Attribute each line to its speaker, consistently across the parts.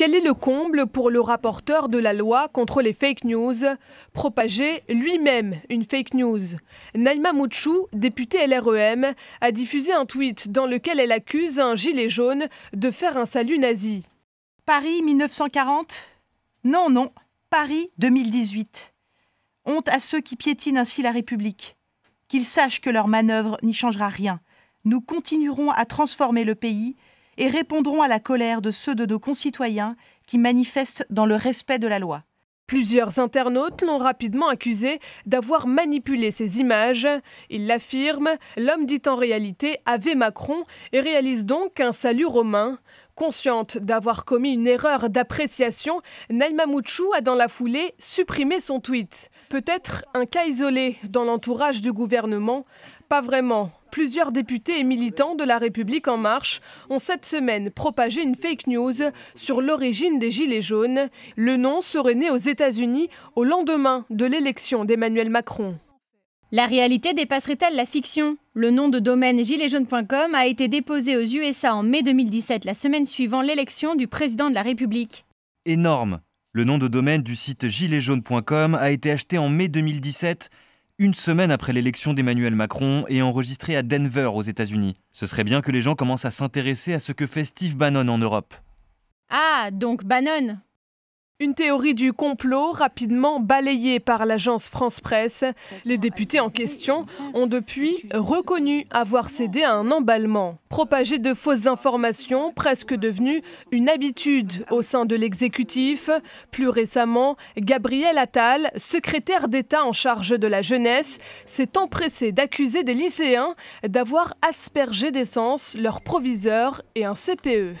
Speaker 1: Quel est le comble pour le rapporteur de la loi contre les fake news Propager lui-même une fake news. Naïma Mouchou, députée LREM, a diffusé un tweet dans lequel elle accuse un gilet jaune de faire un salut nazi. Paris 1940 Non, non, Paris 2018. Honte à ceux qui piétinent ainsi la République. Qu'ils sachent que leur manœuvre n'y changera rien. Nous continuerons à transformer le pays et répondront à la colère de ceux de nos concitoyens qui manifestent dans le respect de la loi. Plusieurs internautes l'ont rapidement accusé d'avoir manipulé ces images. Il l'affirme, l'homme dit en réalité avait Macron et réalise donc un salut romain. Consciente d'avoir commis une erreur d'appréciation, Naïma Mouchou a dans la foulée supprimé son tweet. Peut-être un cas isolé dans l'entourage du gouvernement, pas vraiment Plusieurs députés et militants de La République En Marche ont cette semaine propagé une fake news sur l'origine des Gilets jaunes. Le nom serait né aux États-Unis au lendemain de l'élection d'Emmanuel Macron. La réalité dépasserait-elle la fiction Le nom de domaine giletsjaunes.com a été déposé aux USA en mai 2017, la semaine suivant l'élection du président de la République.
Speaker 2: Énorme Le nom de domaine du site giletsjaunes.com a été acheté en mai 2017 une semaine après l'élection d'Emmanuel Macron et enregistré à Denver aux États-Unis. Ce serait bien que les gens commencent à s'intéresser à ce que fait Steve Bannon en Europe.
Speaker 1: Ah, donc Bannon une théorie du complot rapidement balayée par l'agence France-Presse. Les députés en question ont depuis reconnu avoir cédé à un emballement. propagé de fausses informations, presque devenue une habitude au sein de l'exécutif. Plus récemment, Gabriel Attal, secrétaire d'État en charge de la jeunesse, s'est empressé d'accuser des lycéens d'avoir aspergé d'essence leur proviseur et un CPE.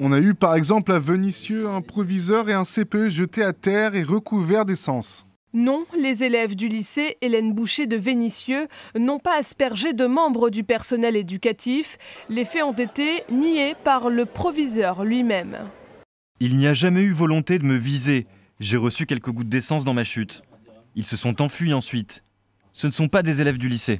Speaker 2: On a eu par exemple à Venissieux un proviseur et un CPE jetés à terre et recouverts d'essence.
Speaker 1: Non, les élèves du lycée Hélène Boucher de Vénissieux n'ont pas aspergé de membres du personnel éducatif. Les faits ont été niés par le proviseur lui-même.
Speaker 2: Il n'y a jamais eu volonté de me viser. J'ai reçu quelques gouttes d'essence dans ma chute. Ils se sont enfuis ensuite. Ce ne sont pas des élèves du lycée.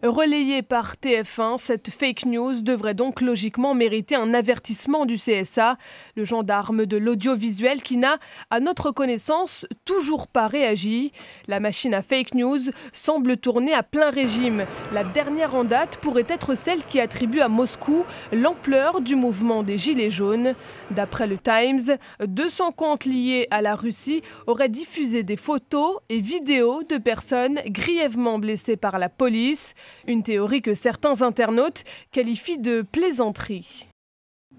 Speaker 1: Relayée par TF1, cette fake news devrait donc logiquement mériter un avertissement du CSA, le gendarme de l'audiovisuel qui n'a, à notre connaissance, toujours pas réagi. La machine à fake news semble tourner à plein régime. La dernière en date pourrait être celle qui attribue à Moscou l'ampleur du mouvement des Gilets jaunes. D'après le Times, 200 comptes liés à la Russie auraient diffusé des photos et vidéos de personnes grièvement blessées par la police. Une théorie que certains internautes qualifient de plaisanterie.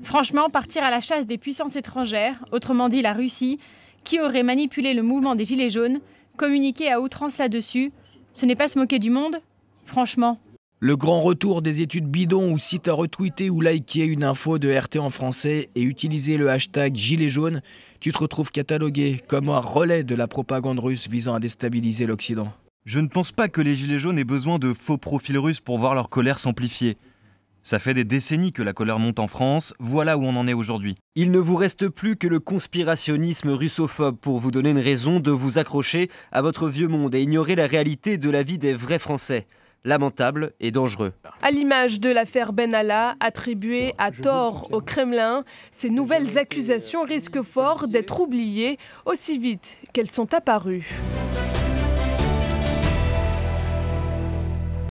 Speaker 1: Franchement, partir à la chasse des puissances étrangères, autrement dit la Russie, qui aurait manipulé le mouvement des Gilets jaunes, communiquer à outrance là-dessus, ce n'est pas se moquer du monde Franchement.
Speaker 2: Le grand retour des études bidons où tu as retweeté ou liké une info de RT en français et utiliser le hashtag Gilets jaunes, tu te retrouves catalogué comme un relais de la propagande russe visant à déstabiliser l'Occident. Je ne pense pas que les Gilets jaunes aient besoin de faux profils russes pour voir leur colère s'amplifier. Ça fait des décennies que la colère monte en France, voilà où on en est aujourd'hui. Il ne vous reste plus que le conspirationnisme russophobe pour vous donner une raison de vous accrocher à votre vieux monde et ignorer la réalité de la vie des vrais Français. Lamentable et dangereux.
Speaker 1: À l'image de l'affaire Benalla, attribuée à tort au Kremlin, ces nouvelles euh, accusations risquent fort d'être oubliées aussi vite qu'elles sont apparues.